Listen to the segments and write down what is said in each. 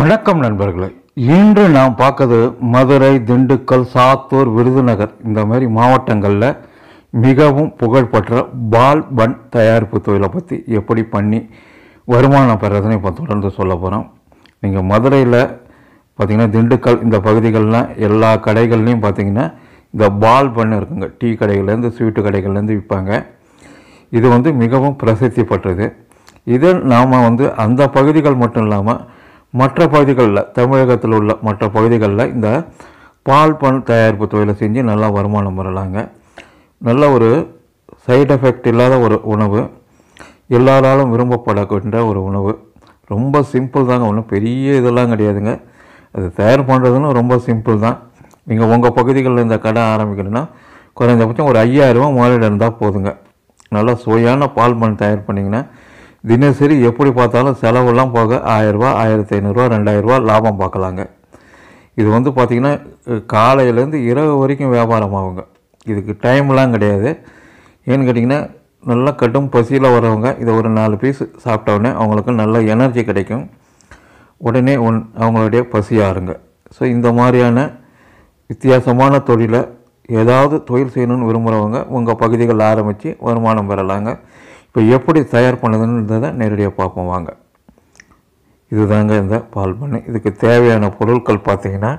வணக்கம் நண்பர்களே இன்று நாம் பார்க்கறது மதுரை திண்டுக்கல் சாத்தூர் விருதுநகர் இந்த மாதிரி மாவட்டங்களில் மிகவும் புகழ்பெற்ற பால் பன் தயாரிப்பு தொழிலை பற்றி எப்படி பண்ணி வருமானம் பெறதுன்னு இப்போ தொடர்ந்து சொல்ல போகிறோம் நீங்கள் மதுரையில் பார்த்திங்கன்னா திண்டுக்கல் இந்த பகுதிகள்லாம் எல்லா கடைகள்லேயும் பார்த்திங்கன்னா இந்த பால் பன் இருக்குங்க டீ கடைகள்லேருந்து ஸ்வீட்டு கடைகள்லேருந்து விற்பாங்க இது வந்து மிகவும் பிரசித்தி பெற்றது இதில் நாம் வந்து அந்த பகுதிகள் மட்டும் இல்லாமல் மற்ற பகுதிகளில் தமிழகத்தில் உள்ள மற்ற பகுதிகளில் இந்த பால் பண் தயாரிப்பு தொழிலை செஞ்சு நல்லா வருமானம் வரலாங்க நல்ல ஒரு சைடு எஃபெக்ட் இல்லாத ஒரு உணவு எல்லாராலும் விரும்பப்படக்கின்ற ஒரு உணவு ரொம்ப சிம்பிள் தாங்க ஒன்றும் பெரிய இதெல்லாம் கிடையாதுங்க அது தயார் பண்ணுறதுன்னு ரொம்ப சிம்பிள் தான் நீங்கள் உங்கள் பகுதிகளில் இந்த கடை ஆரம்பிக்கணும்னா குறைஞ்சபட்சம் ஒரு ஐயாயிரரூவா முதலீடு இருந்தால் போதுங்க நல்லா சுவையான பால் பண் தயார் பண்ணிங்கன்னா தினசரி எப்படி பார்த்தாலும் செலவெல்லாம் போக ஆயிரரூபா ஆயிரத்தி ஐநூறுரூவா ரெண்டாயிரரூபா லாபம் பார்க்கலாங்க இது வந்து பார்த்திங்கன்னா காலையிலேருந்து இரவு வரைக்கும் வியாபாரம் ஆகுங்க இதுக்கு டைம்லாம் கிடையாது ஏன்னு கேட்டிங்கன்னா நல்லா கட்டும் பசியில் வரவங்க இதை ஒரு நாலு பீஸ் சாப்பிட்டவுடனே அவங்களுக்கு நல்ல எனர்ஜி கிடைக்கும் உடனே ஒன் அவங்களுடைய பசியாருங்க ஸோ இந்த மாதிரியான வித்தியாசமான தொழிலை ஏதாவது தொழில் செய்யணும்னு விரும்புகிறவங்க உங்கள் பகுதிகளில் ஆரம்பித்து வருமானம் பெறலாங்க இப்போ எப்படி தயார் பண்ணுதுன்றதை நேரடியாக பார்ப்போம் வாங்க இதுதாங்க இந்த பால் பண்ணை இதுக்கு தேவையான பொருட்கள் பார்த்திங்கன்னா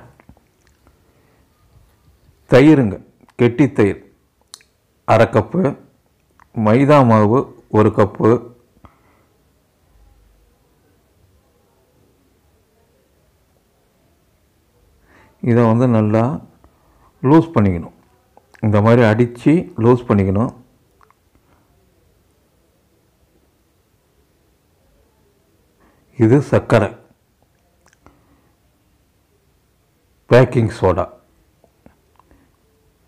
தயிருங்க கெட்டி தயிர் அரை கப்பு மைதா மாவு ஒரு கப்பு இதை வந்து நல்லா லூஸ் பண்ணிக்கணும் இந்த மாதிரி அடித்து லூஸ் பண்ணிக்கணும் இது சர்க்கரை பேக்கிங் சோடா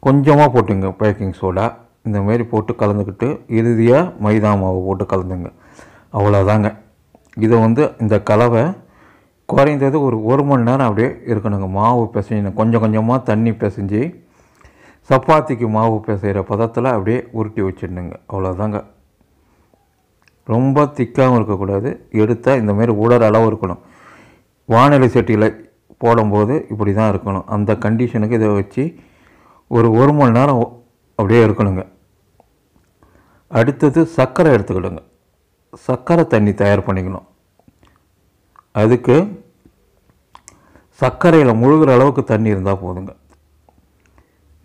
கொஞ்சமாக போட்டுங்க பேக்கிங் சோடா இந்தமாரி போட்டு கலந்துக்கிட்டு இறுதியாக மைதா மாவு போட்டு கலந்துங்க அவ்வளோதாங்க இதை வந்து இந்த கலவை குறைந்தது ஒரு ஒரு மணி நேரம் அப்படியே இருக்கணுங்க மாவு பிசைஞ்சு கொஞ்சம் கொஞ்சமாக தண்ணி பிசைஞ்சு சப்பாத்திக்கு மாவு பிசைகிற பதத்தில் அப்படியே உருட்டி வச்சிடணுங்க அவ்வளோதாங்க ரொம்ப திக்காகவும் இருக்கக்கூடாது எடுத்தால் இந்த மாதிரி அளவு இருக்கணும் வானிலை சட்டியில் போடும்போது இப்படி தான் இருக்கணும் அந்த கண்டிஷனுக்கு இதை வச்சு ஒரு ஒரு மணி நேரம் அப்படியே இருக்கணுங்க அடுத்தது சர்க்கரை எடுத்துக்கிடுங்க சர்க்கரை தண்ணி தயார் பண்ணிக்கணும் அதுக்கு சர்க்கரையில் முழுகிற அளவுக்கு தண்ணி இருந்தால் போதுங்க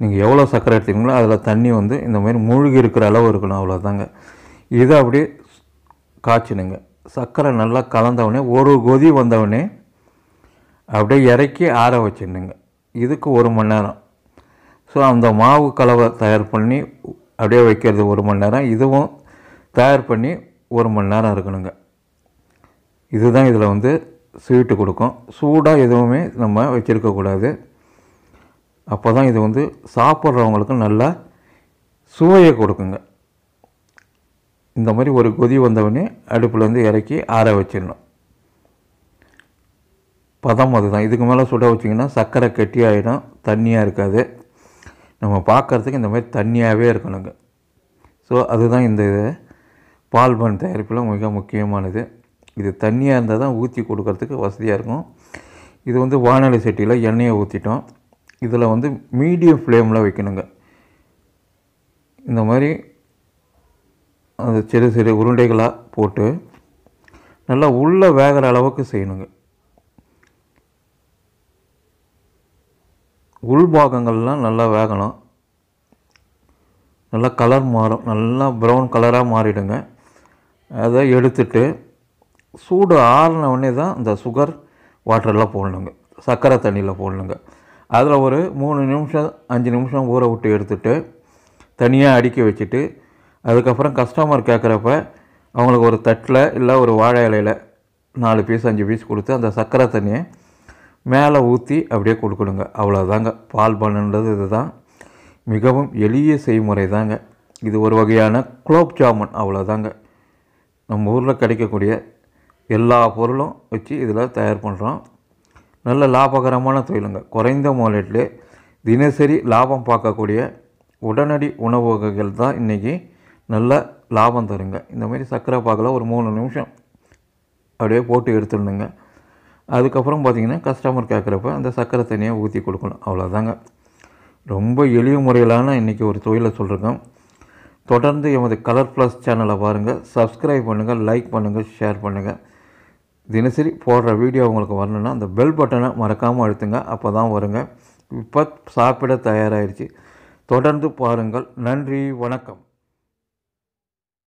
நீங்கள் எவ்வளோ சர்க்கரை எடுத்துக்கிங்களோ அதில் தண்ணி வந்து இந்த மாதிரி மூழ்கி இருக்கிற அளவு இருக்கணும் அவ்வளோதாங்க இதை அப்படியே காய்ச்சினுங்க சர்க்கரை நல்லா கலந்தவுடனே ஒரு கொதி வந்தவுடனே அப்படியே இறக்கி ஆற வச்சிடணுங்க இதுக்கு ஒரு மணி நேரம் ஸோ அந்த மாவு கலவை தயார் பண்ணி அப்படியே வைக்கிறது ஒரு மணி நேரம் இதுவும் தயார் பண்ணி ஒரு மணி நேரம் இருக்கணுங்க இதுதான் இதில் வந்து ஸ்வீட்டு கொடுக்கும் சூடாக எதுவுமே நம்ம வச்சுருக்கக்கூடாது அப்போ தான் இது வந்து சாப்பிட்றவங்களுக்கு நல்லா சுவையை கொடுக்குங்க இந்த மாதிரி ஒரு கொதி வந்தவுடனே அடுப்புலேருந்து இறக்கி ஆற வச்சிடணும் பதம் அதுதான் இதுக்கு மேலே சுட வச்சிங்கன்னா சர்க்கரை ஆகிடும் தண்ணியாக இருக்காது நம்ம பார்க்குறதுக்கு இந்த மாதிரி தண்ணியாகவே இருக்கணுங்க ஸோ அதுதான் இந்த இது பால்பன் தயாரிப்பில் மிக முக்கியமானது இது தண்ணியாக இருந்தால் தான் ஊற்றி கொடுக்கறதுக்கு வசதியாக இருக்கும் இது வந்து வானொலி சட்டியில் எண்ணெயை ஊற்றிட்டோம் இதில் வந்து மீடியம் ஃப்ளேமில் வைக்கணுங்க இந்த மாதிரி அந்த சிறு சிறு உருண்டைகளாக போட்டு நல்லா உள்ளே வேகிற அளவுக்கு செய்யணுங்க உள்பாகங்கள்லாம் நல்லா வேகணும் நல்லா கலர் மாறும் நல்லா ப்ரௌன் கலராக மாறிடுங்க அதை எடுத்துட்டு சூடு ஆறின உடனே தான் இந்த சுகர் வாட்டரெல்லாம் போடணுங்க சர்க்கரை தண்ணியில் போடணுங்க அதில் ஒரு மூணு நிமிஷம் அஞ்சு நிமிஷம் ஊற விட்டு எடுத்துட்டு தனியாக அடுக்கி வச்சுட்டு அதுக்கப்புறம் கஸ்டமர் கேட்குறப்ப அவங்களுக்கு ஒரு தட்டில் இல்லை ஒரு வாழை இலையில் நாலு பீஸ் அஞ்சு பீஸ் கொடுத்து அந்த சர்க்கரை தண்ணியை மேலே ஊற்றி அப்படியே கொடுக்கணுங்க அவ்வளோதாங்க பால் பண்ணுன்றது இதுதான் மிகவும் எளிய செய்முறை தாங்க இது ஒரு வகையான குலோப் ஜாமுன் அவ்வளோதாங்க நம்ம ஊரில் கிடைக்கக்கூடிய எல்லா பொருளும் வச்சு இதில் தயார் பண்ணுறோம் நல்ல லாபகரமான தொழிலுங்க குறைந்த முதலீட்டில் தினசரி லாபம் பார்க்கக்கூடிய உடனடி உணவு வகைகள் தான் இன்றைக்கி நல்ல லாபம் தருங்க இந்தமாரி சர்க்கரை பாக்கில் ஒரு மூணு நிமிஷம் அப்படியே போட்டு எடுத்துடணுங்க அதுக்கப்புறம் பார்த்திங்கன்னா கஸ்டமர் கேட்குறப்ப அந்த சர்க்கரை தனியாக ஊற்றி கொடுக்கணும் அவ்வளோதாங்க ரொம்ப எளிய முறையிலான இன்றைக்கி ஒரு தொழிலை சொல்கிறேன் தொடர்ந்து எமது கலர் ப்ளஸ் சேனலை பாருங்கள் சப்ஸ்கிரைப் பண்ணுங்கள் லைக் பண்ணுங்கள் ஷேர் பண்ணுங்கள் தினசரி போடுற வீடியோ உங்களுக்கு வரணுன்னா அந்த பெல் பட்டனை மறக்காமல் அழுத்துங்க அப்போ தான் வருங்க இப்போ சாப்பிட தயாராகிடுச்சு தொடர்ந்து பாருங்கள் நன்றி வணக்கம்